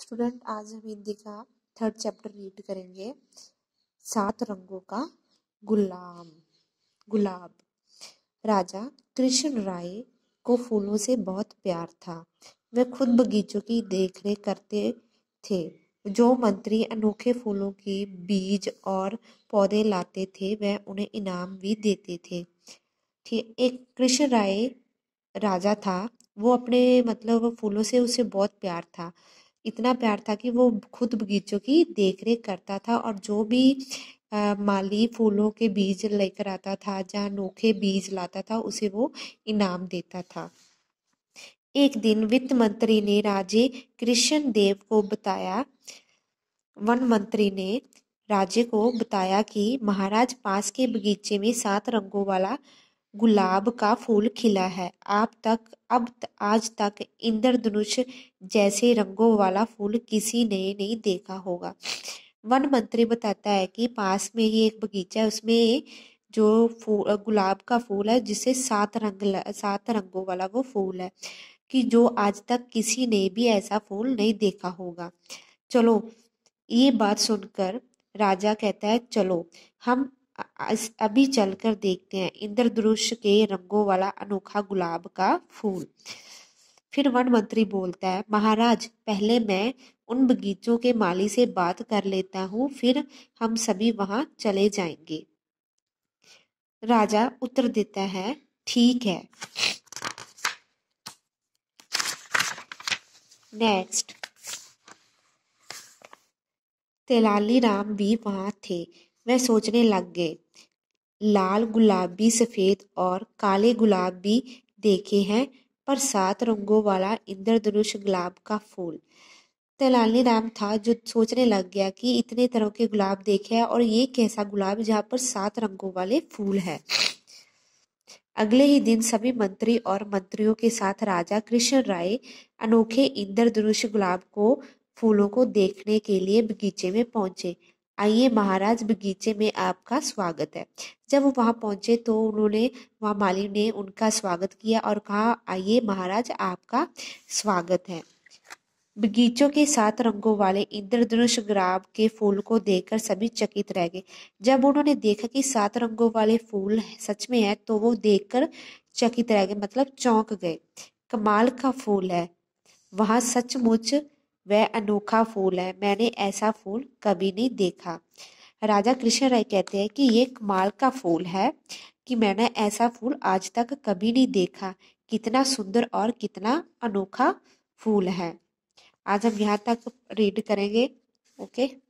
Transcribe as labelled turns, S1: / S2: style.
S1: student आज हम हिंदी का थर्ड चैप्टर रीड करेंगे सात रंगों का गुलाम गुलाब राजा कृष्ण राय को फूलों से बहुत प्यार था वे खुद बगीचों की देखरेख करते थे जो मंत्री अनोखे फूलों की बीज और पौधे लाते थे वह उन्हें इनाम भी देते थे ठीक एक कृष्ण राय राजा था वो अपने मतलब फूलों से उसे बहुत प्यार था इतना प्यार था कि वो खुद बगीचों की देख करता था और जो भी आ, माली फूलों के बीज लेकर आता था जहाँ नोखे बीज लाता था उसे वो इनाम देता था एक दिन वित्त मंत्री ने राजे कृष्ण देव को बताया वन मंत्री ने राजे को बताया कि महाराज पास के बगीचे में सात रंगों वाला गुलाब का फूल खिला है आप तक अब आज तक इंद्रधनुष जैसे रंगों वाला फूल किसी ने नहीं देखा होगा वन मंत्री बताता है कि पास में ही एक बगीचा है उसमें जो फूल गुलाब का फूल है जिसे सात रंग सात रंगों वाला वो फूल है कि जो आज तक किसी ने भी ऐसा फूल नहीं देखा होगा चलो ये बात सुनकर राजा कहता है चलो हम अभी चलकर देखते हैं इंद्रधनुष के रंगों वाला अनोखा गुलाब का फूल फिर वन मंत्री बोलता है महाराज पहले मैं उन बगीचों के माली से बात कर लेता हूँ फिर हम सभी वहाँ चले जाएंगे राजा उत्तर देता है ठीक है नेक्स्ट तेलाली राम भी वहां थे वह सोचने लग गए लाल गुलाबी सफ़ेद और काले गुलाब भी देखे हैं पर सात रंगों वाला इंद्रधनुष गुलाब का फूल तेलानी राम था जो सोचने लग गया कि इतने तरह के गुलाब देखे हैं और ये कैसा गुलाब जहाँ पर सात रंगों वाले फूल है अगले ही दिन सभी मंत्री और मंत्रियों के साथ राजा कृष्ण राय अनोखे इंद्रधनुष गुलाब को फूलों को देखने के लिए बगीचे में पहुंचे आइए महाराज बगीचे में आपका स्वागत है जब वो वहाँ पहुँचे तो उन्होंने वहाँ माली ने उनका स्वागत किया और कहा आइए महाराज आपका स्वागत है बगीचों के सात रंगों वाले इंद्रधनुष गुलाब के फूल को देखकर सभी चकित रह गए जब उन्होंने देखा कि सात रंगों वाले फूल सच में है तो वो देखकर चकित रह गए मतलब चौंक गए कमाल का फूल है वहाँ सचमुच वह अनोखा फूल है मैंने ऐसा फूल कभी नहीं देखा राजा कृष्ण राय कहते हैं कि ये कमाल का फूल है कि मैंने ऐसा फूल आज तक कभी नहीं देखा कितना सुंदर और कितना अनोखा फूल है आज हम यहाँ तक रीड करेंगे ओके